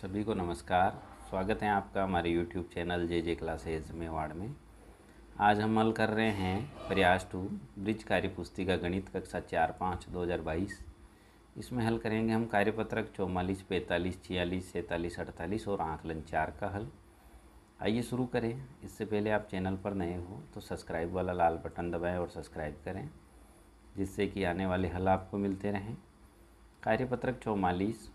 सभी को नमस्कार स्वागत है आपका हमारे YouTube channel J J classes Mewar में आज हम हल कर रहे हैं प्रयास टू ब्रिज कार्य पुस्तिका गणित कक्षा चार पाँच दो हज़ार बाईस इसमें हल करेंगे हम कार्यपत्रक चौवालीस पैंतालीस छियालीस सैंतालीस अड़तालीस और आंकलन चार का हल आइए शुरू करें इससे पहले आप चैनल पर नए हो तो सब्सक्राइब वाला लाल बटन दबाएँ और सब्सक्राइब करें जिससे कि आने वाले हल आपको मिलते रहें कार्यपत्रक चौवालीस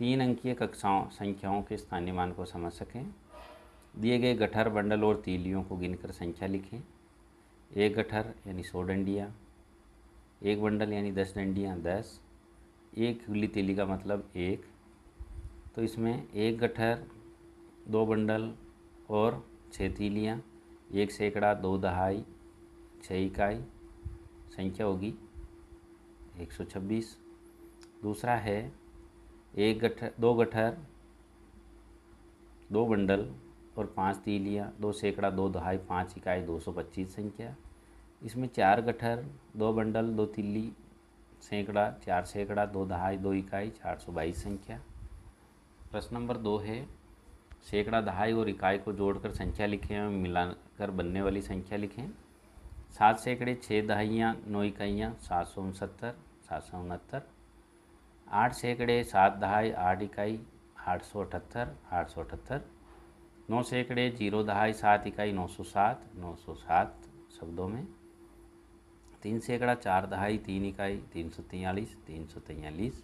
तीन अंकीय कक्षाओं संख्याओं के स्थानीय मान को समझ सकें दिए गए गठर बंडल और तीलियों को गिनकर संख्या लिखें एक गठर यानी सौ डंडियाँ एक बंडल यानी दस डंडियाँ दस एक खुली तीली का मतलब एक तो इसमें एक गठर दो बंडल और छः तीलियाँ एक सैकड़ा दो दहाई छः इकाई संख्या होगी एक सौ छब्बीस दूसरा है एक गठर दो गठर दो बंडल और पांच तीलियाँ दो सैकड़ा दो दहाई पाँच इकाई दो सौ पच्चीस संख्या इसमें चार गठर दो बंडल दो तिल्ली सैकड़ा चार सैकड़ा दो दहाई दो इकाई चार सौ बाईस संख्या प्रश्न नंबर दो है सैकड़ा दहाई और इकाई को जोड़कर संख्या लिखें और मिलाकर बनने वाली संख्या लिखें सात सैकड़े छः दहाइयाँ नौ इकाइयाँ सात सौ उनसत्तर सात सौ उनहत्तर आठ सैकड़े सात दहाई आठ इकाई आठ सौ अठहत्तर आठ सौ अठहत्तर नौ सैकड़े जीरो दहाई सात इकाई नौ सौ सात नौ सौ सात शब्दों में तीन सैकड़ा चार दहाई तीन इकाई तीन सौ तैयलीस तीन सौ तैयलीस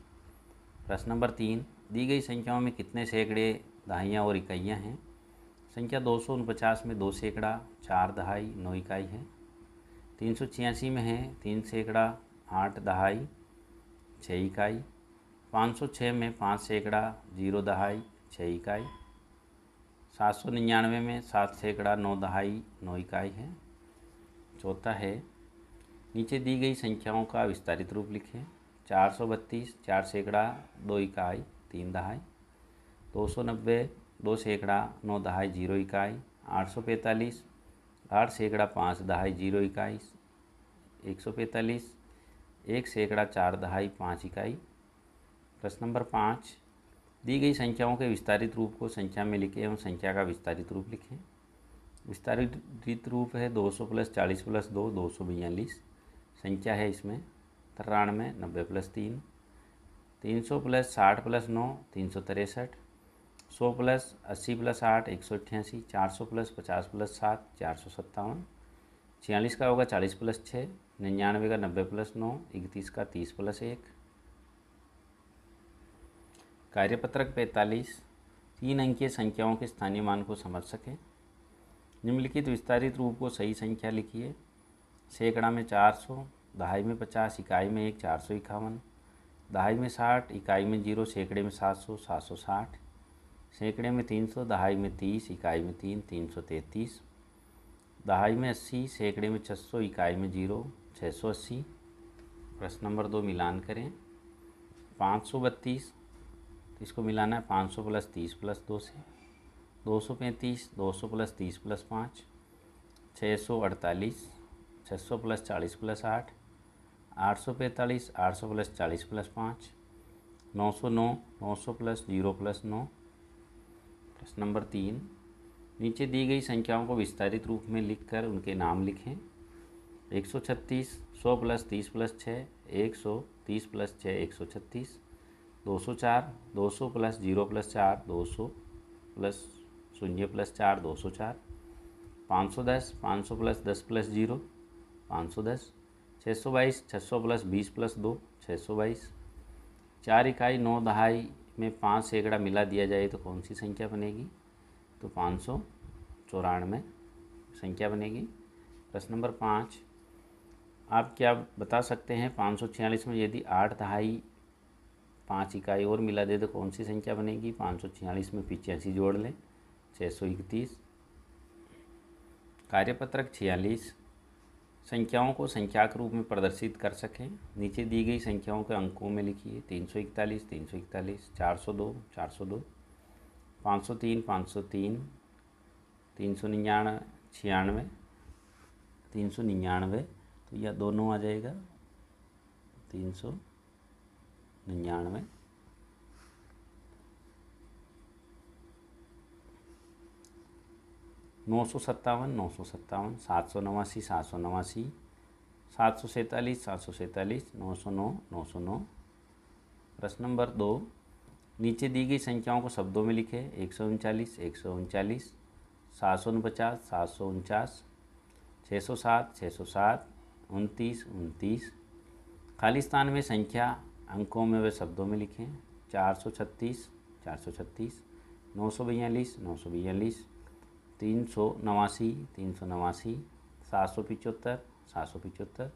प्रश्न नंबर तीन दी गई संख्याओं में कितने सैकड़े दहाइयाँ और इकाइयाँ हैं संख्या दो सौ उनपचास में दो सैकड़ा चार दहाई नौ इकाई है तीन सौ छियासी में है तीन सैकड़ा आठ दहाई छः इकाई 506 में पाँच सैकड़ा जीरो दहाई छः इकाई सात सौ निन्यानवे में सात सैकड़ा नौ दहाई नौ इकाई है चौथा है नीचे दी गई संख्याओं का विस्तारित रूप लिखें चार सौ बत्तीस चार सैकड़ा दो इकाई तीन दहाई दो सौ नब्बे दो सैकड़ा नौ दहाई जीरो इकाई आठ सौ पैंतालीस आठ सैकड़ा पाँच दहाई जीरो इकाई एक सौ पैंतालीस एक सैकड़ा चार दहाई पाँच इकाई प्रश्न नंबर पाँच दी गई संख्याओं के विस्तारित रूप को संख्या में लिखें एवं संख्या का विस्तारित रूप लिखें विस्तारित रूप है 200 प्लस चालीस प्लस दो दो सौ बयालीस संख्या है इसमें तिरानवे नब्बे प्लस तीन तीन सौ प्लस साठ प्लस नौ तीन सौ तिरसठ सौ प्लस अस्सी प्लस आठ एक सौ अठासी चार सौ प्लस पचास प्लस सात चार सौ सत्तावन छियालीस का होगा चालीस प्लस छः निन्यानवे का नब्बे प्लस नौ इकतीस का तीस प्लस एक कार्यपत्रक पैंतालीस तीन अंकीय संख्याओं के स्थानीय मान को समझ सकें निम्नलिखित विस्तारित रूप को सही संख्या लिखिए सैकड़ा में चार सौ दहाई में पचास इकाई में एक चार सौ इक्यावन दहाई में साठ इकाई में जीरो सैकड़े में सात सौ सात सौ साठ सैकड़े में तीन सौ दहाई में तीस इकाई में तीन तीन सौ तैंतीस दहाई में अस्सी सैकड़े में छः सौ इकाई में जीरो छः सौ अस्सी प्रश्न नंबर दो मिलान करें पाँच सौ बत्तीस तो इसको मिलाना है पाँच सौ प्लस तीस प्लस दो से दो सौ पैंतीस दो सौ प्लस तीस प्लस पाँच छः सौ अड़तालीस छः सौ प्लस चालीस प्लस आठ आठ सौ पैंतालीस आठ सौ प्लस चालीस प्लस पाँच नौ सौ नौ नौ सौ प्लस जीरो प्लस नौ प्रश्न नंबर तीन नीचे दी गई संख्याओं को विस्तारित रूप में लिखकर उनके नाम लिखें एक सौ छत्तीस सौ प्लस तीस प्लस छः एक सौ तीस प्लस छः एक सौ छत्तीस दो सौ चार दो सौ प्लस जीरो प्लस चार दो सौ प्लस शून्य प्लस चार दो सौ चार पाँच सौ दस पाँच सौ प्लस दस प्लस जीरो पाँच सौ दस छः सौ बाईस छः सौ प्लस बीस प्लस दो छः सौ बाईस चार इकाई नौ दहाई में पाँच सैकड़ा मिला दिया जाए तो कौन सी संख्या बनेगी तो पाँच सौ चौरानवे संख्या बनेगी प्रश्न नंबर पाँच आप क्या बता सकते हैं पाँच सौ छियालीस में यदि आठ दहाई पाँच इकाई और मिला दे तो कौन सी संख्या बनेगी पाँच सौ छियालीस में पिचासी जोड़ लें छः सौ इकतीस कार्यपत्रक छियालीस संख्याओं को संख्या के रूप में प्रदर्शित कर सकें नीचे दी गई संख्याओं के अंकों में लिखिए तीन सौ इकतालीस तीन सौ इकतालीस चार सौ दो चार सौ दो पाँच सौ तीन पाँच सौ तीन तीन सौ निन्यानवे छियानवे तीन सौ निन्यानवे तो यह दोनों आ जाएगा तीन सौ निन्यानवे नौ सौ सत्तावन नौ सौ सत्तावन सात सौ नवासी सात सौ नवासी सात सौ सैंतालीस सात सौ सैंतालीस नौ सौ नौ नौ सौ नौ प्रश्न नंबर दो नीचे दी गई संख्याओं को शब्दों में लिखें एक सौ उनचालीस एक सौ उनचालीस सात सौ उनपचास सात सौ उनचास छः सौ सात छः सौ सात उनतीस उनतीस खालिस्तान में संख्या अंकों में वे शब्दों में लिखें चार सौ छत्तीस चार सौ छत्तीस नौ सौ बयालीस नौ सौ बयालीस तीन सौ नवासी तीन सौ नवासी सात सौ पिचहत्तर सात सौ पिचहत्तर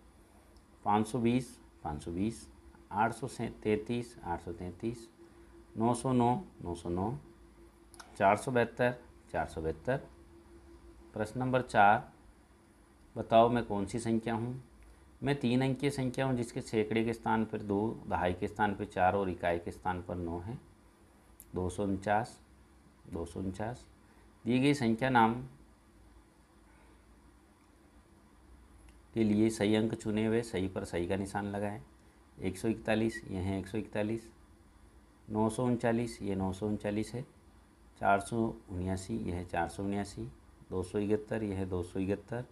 पाँच सौ बीस पाँच सौ बीस आठ सौ तैंतीस आठ सौ तैंतीस नौ सौ नौ नौ सौ नौ चार सौ बहत्तर चार सौ बहत्तर प्रश्न नंबर चार बताओ मैं कौन सी संख्या हूँ मैं तीन अंकीय संख्या हूँ जिसके सैकड़े के स्थान पर दो दहाई के स्थान पर चार और इकाई के स्थान पर नौ है दो सौ उनचास दो सौ उनचास दी गई संख्या नाम के लिए सही अंक चुने हुए सही पर सही का निशान लगाएं एक सौ इकतालीस यह है एक सौ इकतालीस नौ सौ उनचालीस ये नौ सौ उनचालीस है चार सौ उन्यासी यह है चार सौ उन्यासी दो सौ इकहत्तर यह है दो सौ इकहत्तर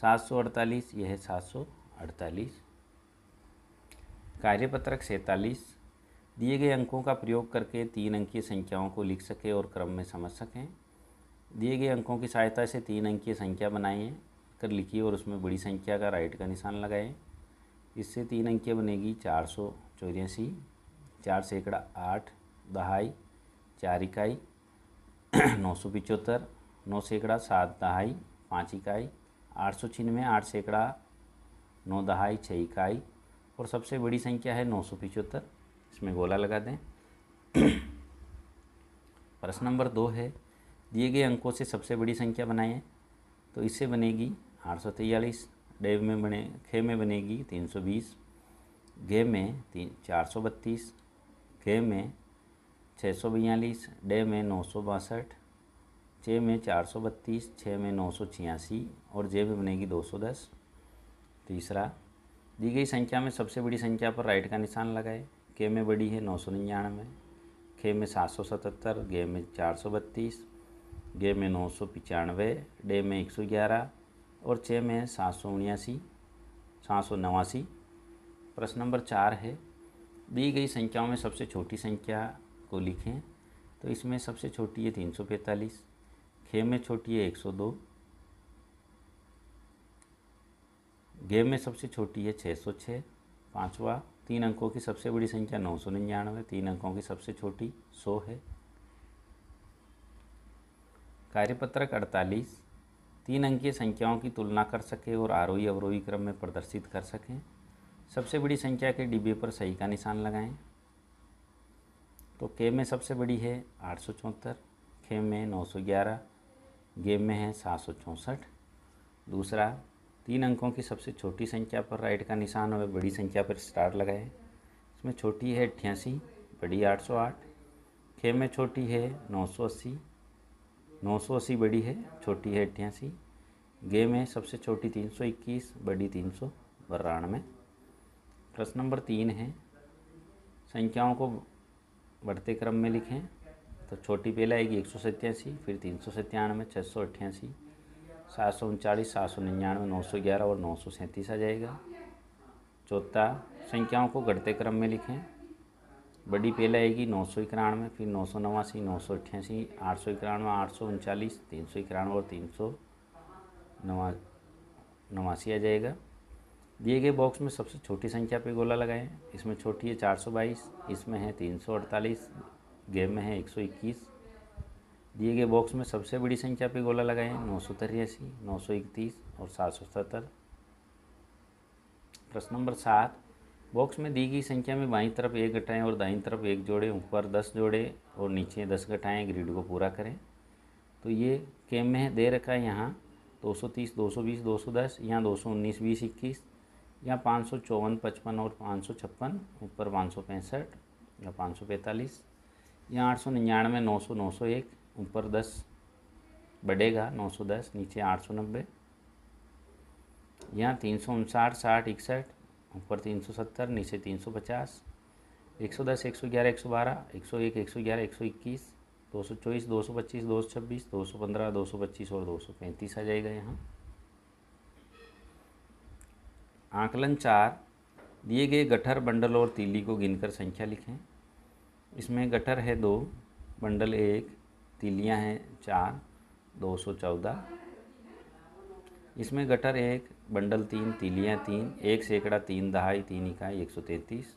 सात सौ अड़तालीस यह है सात सौ अड़तालीस कार्यपत्रक सैंतालीस दिए गए अंकों का प्रयोग करके तीन अंकीय संख्याओं को लिख सकें और क्रम में समझ सकें दिए गए अंकों की सहायता से तीन अंकीय संख्या बनाएं कर लिखिए और उसमें बड़ी संख्या का राइट का निशान लगाएं इससे तीन अंकीय बनेगी चार सौ चौरासी चार सैकड़ा आठ दहाई चार इकाई नौ सौ पिचहत्तर नौ सैकड़ा सात दहाई पाँच इकाई आठ सौ छियानवे आठ सैकड़ा नौ दहाई छः इकाई और सबसे बड़ी संख्या है नौ सौ पिचहत्तर इसमें गोला लगा दें प्रश्न नंबर दो है दिए गए अंकों से सबसे बड़ी संख्या बनाएं तो इससे बनेगी आठ सौ तेयालीस डेव में बने खे में बनेगी तीन सौ बीस घे में तीन चार सौ बत्तीस घे में छः सौ बयालीस डे में नौ सौ बासठ छः में चार सौ बत्तीस छः में नौ सौ छियासी और जे में बनेगी दो सौ दस तीसरा दी गई संख्या में सबसे बड़ी संख्या पर राइट का निशान लगाए के में बड़ी है नौ सौ निन्यानवे खे में सात सौ सतहत्तर गे में चार सौ बत्तीस गे में नौ सौ पचानवे डे में एक सौ ग्यारह और छः में सात सौ उन्यासी सात सौ नवासी प्रश्न नंबर चार है दी गई संख्याओं में सबसे छोटी संख्या को लिखें तो इसमें सबसे छोटी है तीन सौ पैंतालीस खे में छोटी है एक सौ दो गेम में सबसे छोटी है 606 पाँचवा तीन अंकों की सबसे बड़ी संख्या नौ सौ निन्यानवे तीन अंकों की सबसे छोटी 100 है कार्यपत्रक 48 तीन अंकीय संख्याओं की तुलना कर सकें और आरोही अवरोही क्रम में प्रदर्शित कर सकें सबसे बड़ी संख्या के डिब्बे पर सही का निशान लगाएं तो के में सबसे बड़ी है आठ सौ चौहत्तर खे में नौ सौ ग्यारह गेम में है सात सौ चौंसठ दूसरा तीन अंकों की सबसे छोटी संख्या पर राइट का निशान और बड़ी संख्या पर स्टार लगाए इसमें छोटी है अट्ठासी बड़ी आठ सौ आठ में छोटी है नौ सौ अस्सी नौ सौ अस्सी बड़ी है छोटी है अट्ठासी गे में सबसे छोटी तीन सौ इक्कीस बड़ी तीन सौ बारानवे प्रश्न नंबर तीन है संख्याओं को बढ़ते क्रम में लिखें तो छोटी पहले आएगी एक सौ सत्तासी फिर तीन सौ सत्तानवे छः सौ अट्ठासी सात सौ उनचालीस सात सौ निन्यानवे नौ सौ ग्यारह और नौ सौ सैंतीस आ जाएगा चौथा संख्याओं को घटते क्रम में लिखें बड़ी पहले आएगी नौ सौ इक्यानवे फिर नौ सौ नवासी नौ सौ अट्ठासी आठ सौ इक्यानवे आठ सौ उनचालीस तीन सौ इक्यानवे और तीन सौ नवा नवासी आ जाएगा दिए गए बॉक्स में सबसे छोटी संख्या पे गोला लगाएं इसमें छोटी है चार सौ बाईस इसमें है तीन सौ अड़तालीस गेम में है एक सौ इक्कीस दिए गए बॉक्स में सबसे बड़ी संख्या पे गोला लगाएं नौ सौ तिरासी नौ सौ इकतीस और सात सौ सत्तर प्रश्न नंबर सात बॉक्स में दी गई संख्या में बाईं तरफ एक घटाएं और दाईं तरफ एक जोड़े ऊपर दस जोड़े और नीचे दस घटाएं ग्रिड को पूरा करें तो ये केम में दे रखा है यहाँ दो दो सौ सौ तीस बीस दो सौ दस यहाँ उन्नीस बीस इक्कीस यहाँ पाँच सौ चौवन पचपन और पाँच सौ छप्पन ऊपर पाँच सौ पैंसठ या पाँच सौ पैंतालीस यहाँ आठ सौ निन्यानवे नौ सौ नौ सौ एक ऊपर दस बढ़ेगा नौ सौ दस नीचे आठ सौ नब्बे यहाँ तीन सौ उनसाठ साठ इकसठ ऊपर तीन सौ सत्तर नीचे तीन सौ पचास एक सौ दस एक सौ ग्यारह एक सौ बारह एक सौ एक एक सौ ग्यारह एक सौ इक्कीस दो सौ चौबीस दो सौ पच्चीस दो सौ छब्बीस दो सौ पंद्रह दो सौ पच्चीस और दो सौ पैंतीस आ जाएगा यहाँ आंकलन चार दिए गए गठर बंडल और तीली को गिनकर संख्या लिखें इसमें गठर है दो बंडल एक तिलियां हैं चार दो सौ चौदह इसमें गटर एक बंडल तीन तिलियां तीन एक सैकड़ा तीन दहाई तीन इकाई एक सौ तैंतीस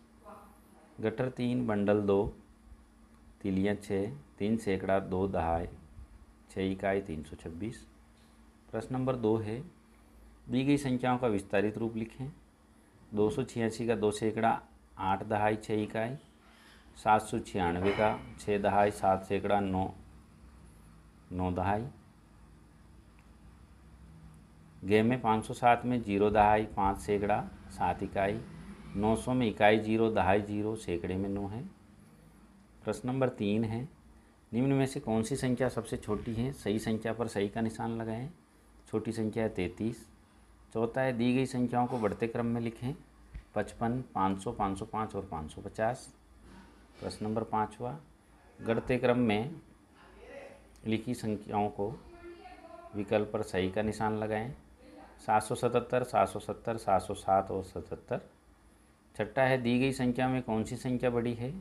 गटर तीन बंडल दो तिलियां छः तीन सैकड़ा दो दहाई छः इकाई तीन सौ छब्बीस प्रश्न नंबर दो है दी गई संख्याओं का विस्तारित रूप लिखें दो सौ छियासी का दो सैकड़ा आठ दहाई छः इकाई सात सौ छियानवे का छः दहाई सात सैकड़ा नौ नौ दहाई गे में पाँच सौ सात में जीरो दहाई पाँच सैकड़ा सात इकाई नौ सौ में इकाई जीरो दहाई जीरो सैकड़े में नौ है प्रश्न नंबर तीन है निम्न में से कौन सी संख्या सबसे छोटी है सही संख्या पर सही का निशान लगाएं छोटी संख्या है तैंतीस चौथा है दी गई संख्याओं को बढ़ते क्रम में लिखें पचपन पाँच सौ पाँच सौ पाँच और पाँच सौ पचास प्रश्न नंबर पाँचवा गढ़ते क्रम में लिखी संख्याओं को विकल्प पर सही का निशान लगाएं सात सौ सतहत्तर सात सौ सत्तर सात सौ सात और सतहत्तर छठा है दी गई संख्या में कौन सी संख्या बड़ी है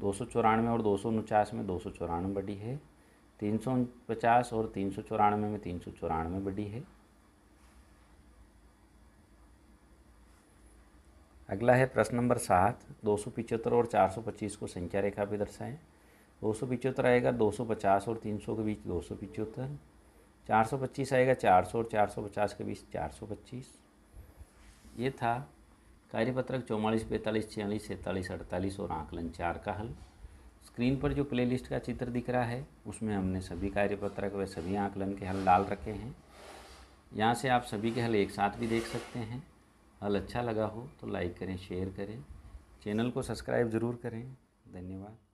दो सौ चौरानवे और दो सौ उनचास में दो सौ चौरानवे बड़ी है तीन सौ पचास और तीन सौ चौरानवे में तीन सौ चौरानवे बड़ी है अगला है प्रश्न नंबर सात दो सौ पिचहत्तर और चार सौ पच्चीस को संख्या रेखा भी दर्शाएं दो सौ पिचहत्तर आएगा दो सौ पचास और तीन सौ के बीच दो सौ पिचहत्तर चार सौ पच्चीस आएगा चार सौ और चार सौ पचास के बीच चार सौ पच्चीस ये था कार्यपत्रक चौवालीस पैंतालीस छियालीस सैंतालीस अड़तालीस और आंकलन चार का हल स्क्रीन पर जो प्लेलिस्ट का चित्र दिख रहा है उसमें हमने सभी कार्यपत्रक व सभी आंकलन के हल डाल रखे हैं यहाँ से आप सभी के हल एक साथ भी देख सकते हैं हल अच्छा लगा हो तो लाइक करें शेयर करें चैनल को सब्सक्राइब ज़रूर करें धन्यवाद